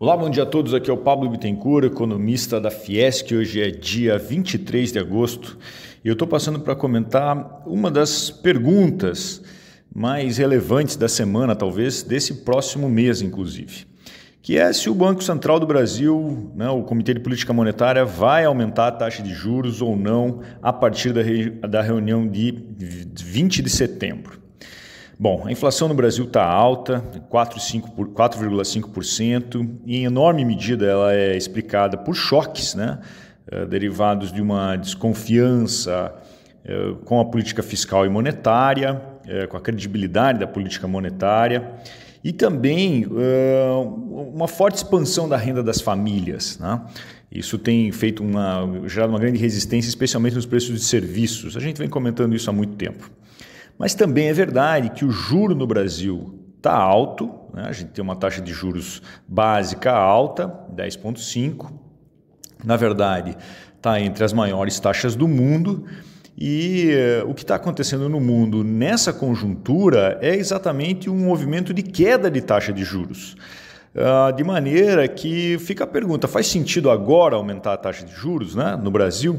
Olá, bom dia a todos. Aqui é o Pablo Bittencourt, economista da Fiesc. Hoje é dia 23 de agosto e eu estou passando para comentar uma das perguntas mais relevantes da semana, talvez, desse próximo mês, inclusive, que é se o Banco Central do Brasil, né, o Comitê de Política Monetária, vai aumentar a taxa de juros ou não a partir da, da reunião de 20 de setembro. Bom, a inflação no Brasil está alta, 4,5%, e em enorme medida ela é explicada por choques, né? Eh, derivados de uma desconfiança eh, com a política fiscal e monetária, eh, com a credibilidade da política monetária, e também uma forte expansão da renda das famílias. Né? Isso tem feito uma, gerado uma grande resistência, especialmente nos preços de serviços. A gente vem comentando isso há muito tempo. Mas também é verdade que o juro no Brasil está alto, né? a gente tem uma taxa de juros básica alta, 10,5%. Na verdade, está entre as maiores taxas do mundo. E uh, o que está acontecendo no mundo nessa conjuntura é exatamente um movimento de queda de taxa de juros. Uh, de maneira que fica a pergunta: faz sentido agora aumentar a taxa de juros né, no Brasil?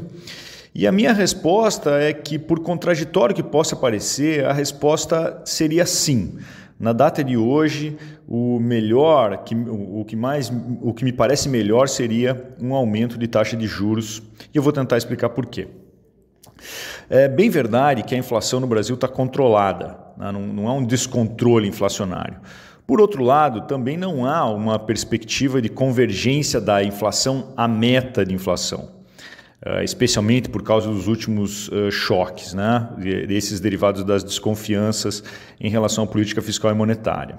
E a minha resposta é que, por contraditório que possa parecer, a resposta seria sim. Na data de hoje, o melhor, o que mais, o que me parece melhor seria um aumento de taxa de juros. E eu vou tentar explicar por quê. É bem verdade que a inflação no Brasil está controlada, né? não, não há um descontrole inflacionário. Por outro lado, também não há uma perspectiva de convergência da inflação à meta de inflação. Eh, especialmente por causa dos últimos uh, choques, né? desses derivados das desconfianças em relação à política fiscal e monetária.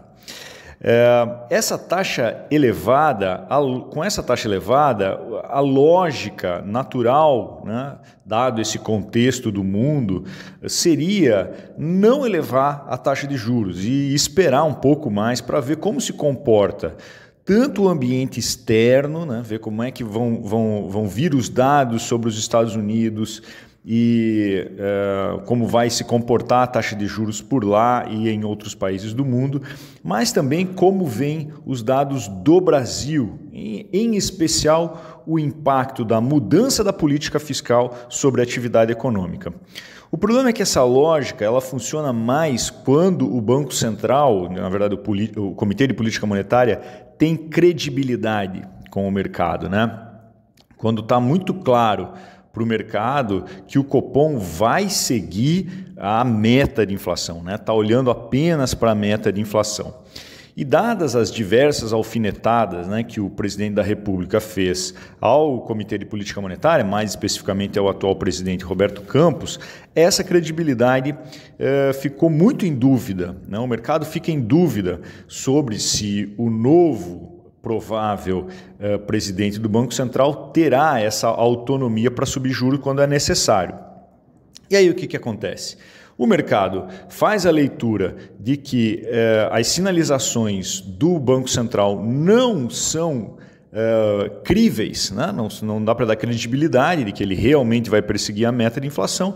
Uh, essa taxa elevada, a, com essa taxa elevada, a lógica natural, né, dado esse contexto do mundo, seria não elevar a taxa de juros e esperar um pouco mais para ver como se comporta tanto o ambiente externo, né, ver como é que vão, vão, vão vir os dados sobre os Estados Unidos e uh, como vai se comportar a taxa de juros por lá e em outros países do mundo, mas também como vêm os dados do Brasil, em, em especial o impacto da mudança da política fiscal sobre a atividade econômica. O problema é que essa lógica ela funciona mais quando o Banco Central, na verdade o, o Comitê de Política Monetária, tem credibilidade com o mercado, né? Quando está muito claro para o mercado que o Copom vai seguir a meta de inflação, né? Está olhando apenas para a meta de inflação. E dadas as diversas alfinetadas né, que o presidente da República fez ao Comitê de Política Monetária, mais especificamente ao atual presidente Roberto Campos, essa credibilidade eh, ficou muito em dúvida. Né? O mercado fica em dúvida sobre se o novo provável eh, presidente do Banco Central terá essa autonomia para subir juros quando é necessário. E aí o que, que acontece? O mercado faz a leitura de que eh, as sinalizações do Banco Central não são eh, críveis, né? não, não dá para dar credibilidade de que ele realmente vai perseguir a meta de inflação,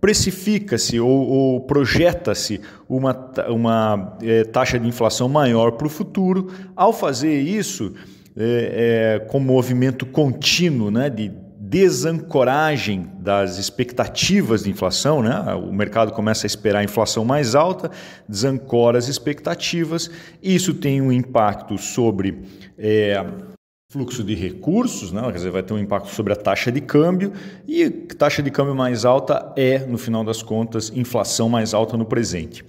precifica-se ou, ou projeta-se uma, uma eh, taxa de inflação maior para o futuro. Ao fazer isso, é, é, com movimento contínuo né, de desancoragem das expectativas de inflação, né? o mercado começa a esperar a inflação mais alta, desancora as expectativas, isso tem um impacto sobre é, fluxo de recursos, né? quer dizer, vai ter um impacto sobre a taxa de câmbio, e taxa de câmbio mais alta é, no final das contas, inflação mais alta no presente.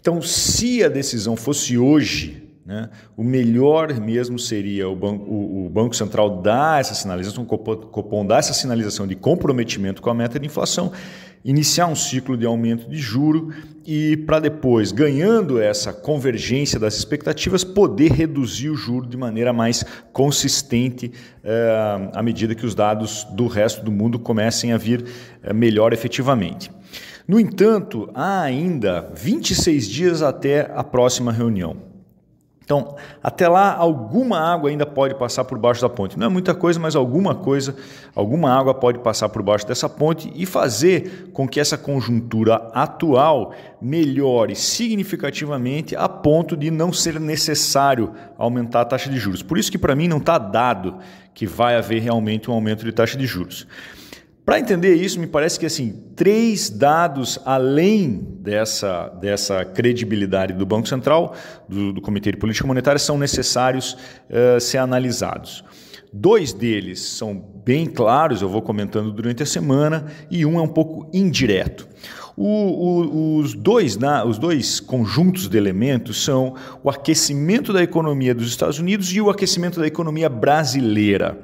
Então, se a decisão fosse hoje, né? O melhor mesmo seria o banco, o, o banco, Central dar essa sinalização, o Copom dar essa sinalização de comprometimento com a meta de inflação, iniciar um ciclo de aumento de juro e para depois, ganhando essa convergência das expectativas, poder reduzir o juro de maneira mais consistente eh, à medida que os dados do resto do mundo comecem a vir eh, melhor efetivamente. No entanto, há ainda 26 dias até a próxima reunião. Então, até lá, alguma água ainda pode passar por baixo da ponte. Não é muita coisa, mas alguma coisa, alguma água pode passar por baixo dessa ponte e fazer com que essa conjuntura atual melhore significativamente a ponto de não ser necessário aumentar a taxa de juros. Por isso que para mim não está dado que vai haver realmente um aumento de taxa de juros. Para entender isso, me parece que assim, três dados além dessa, dessa credibilidade do Banco Central, do, do Comitê de Política Monetária, são necessários uh, ser analisados. Dois deles são bem claros, eu vou comentando durante a semana, e um é um pouco indireto. O, o, os, dois, na, os dois conjuntos de elementos são o aquecimento da economia dos Estados Unidos e o aquecimento da economia brasileira.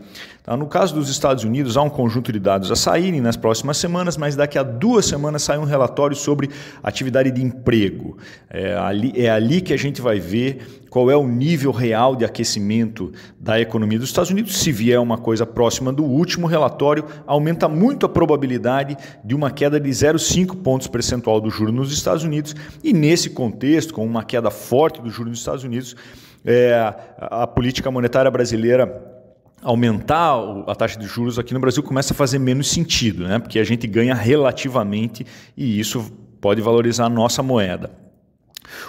Tá? No caso dos Estados Unidos, há um conjunto de dados a saírem nas próximas semanas, mas daqui a duas semanas sai um relatório sobre atividade de emprego. É ali, é ali que a gente vai ver qual é o nível real de aquecimento da economia dos Estados Unidos. Se vier uma coisa próxima do último relatório, aumenta muito a probabilidade de uma queda de 0,5 pontos percentual do juro nos Estados Unidos. E nesse contexto, com uma queda forte do juro nos Estados Unidos, é, a política monetária brasileira aumentar a taxa de juros aqui no Brasil começa a fazer menos sentido, né? porque a gente ganha relativamente e isso pode valorizar a nossa moeda.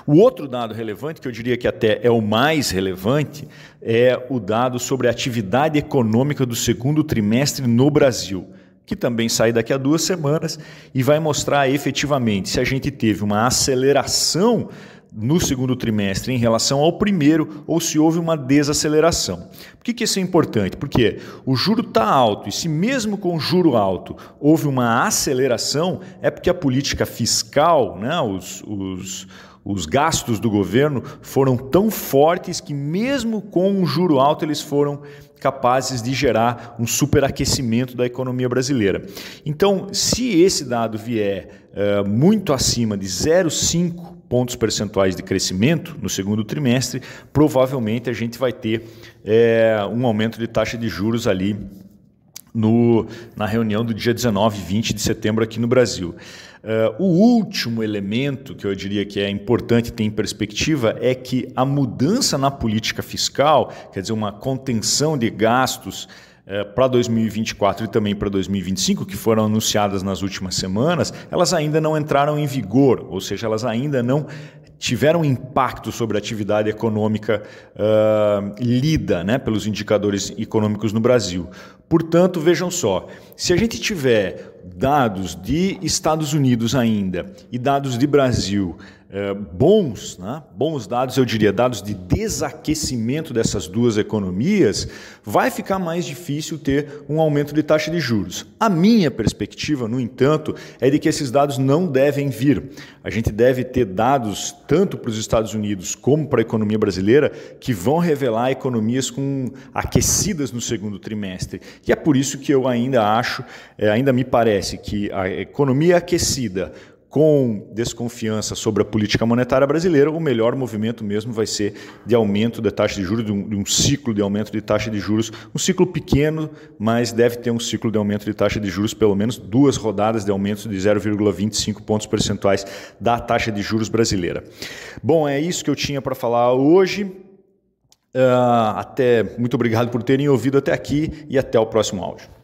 O outro dado relevante, que eu diria que até é o mais relevante, é o dado sobre a atividade econômica do segundo trimestre no Brasil, que também sai daqui a duas semanas e vai mostrar efetivamente se a gente teve uma aceleração no segundo trimestre em relação ao primeiro ou se houve uma desaceleração. Por que, que isso é importante? Porque o juro está alto e se mesmo com o juro alto houve uma aceleração, é porque a política fiscal, né, os, os os gastos do governo foram tão fortes que, mesmo com um juro alto, eles foram capazes de gerar um superaquecimento da economia brasileira. Então, se esse dado vier uh, muito acima de 0,5 pontos percentuais de crescimento no segundo trimestre, provavelmente a gente vai ter é, um aumento de taxa de juros ali no, na reunião do dia 19 e 20 de setembro aqui no Brasil. Uh, o último elemento que eu diria que é importante ter em perspectiva é que a mudança na política fiscal, quer dizer, uma contenção de gastos é, para 2024 e também para 2025, que foram anunciadas nas últimas semanas, elas ainda não entraram em vigor, ou seja, elas ainda não tiveram impacto sobre a atividade econômica uh, lida né, pelos indicadores econômicos no Brasil. Portanto, vejam só, se a gente tiver dados de Estados Unidos ainda e dados de Brasil é, bons, né? bons dados, eu diria, dados de desaquecimento dessas duas economias, vai ficar mais difícil ter um aumento de taxa de juros. A minha perspectiva, no entanto, é de que esses dados não devem vir. A gente deve ter dados tanto para os Estados Unidos como para a economia brasileira que vão revelar economias com aquecidas no segundo trimestre. E é por isso que eu ainda acho, eh, ainda me parece que a economia aquecida com desconfiança sobre a política monetária brasileira, o melhor movimento mesmo vai ser de aumento da taxa de juros, de um, de um, ciclo de aumento de taxa de juros, um ciclo pequeno, mas deve ter um ciclo de aumento de taxa de juros, pelo menos duas rodadas de aumento de 0,25 pontos percentuais da taxa de juros brasileira. Bom, é isso que eu tinha para falar hoje. Uh, até muito obrigado por terem ouvido até aqui e até o próximo áudio.